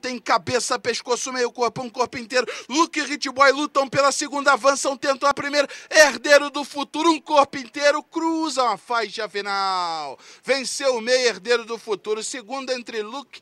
Tem cabeça, pescoço, meio corpo, um corpo inteiro. Luke e Hit Boy lutam pela segunda, avançam, tentam a primeira. Herdeiro do futuro, um corpo inteiro, cruzam a faixa final. Venceu o meio, herdeiro do futuro. Segunda entre Luke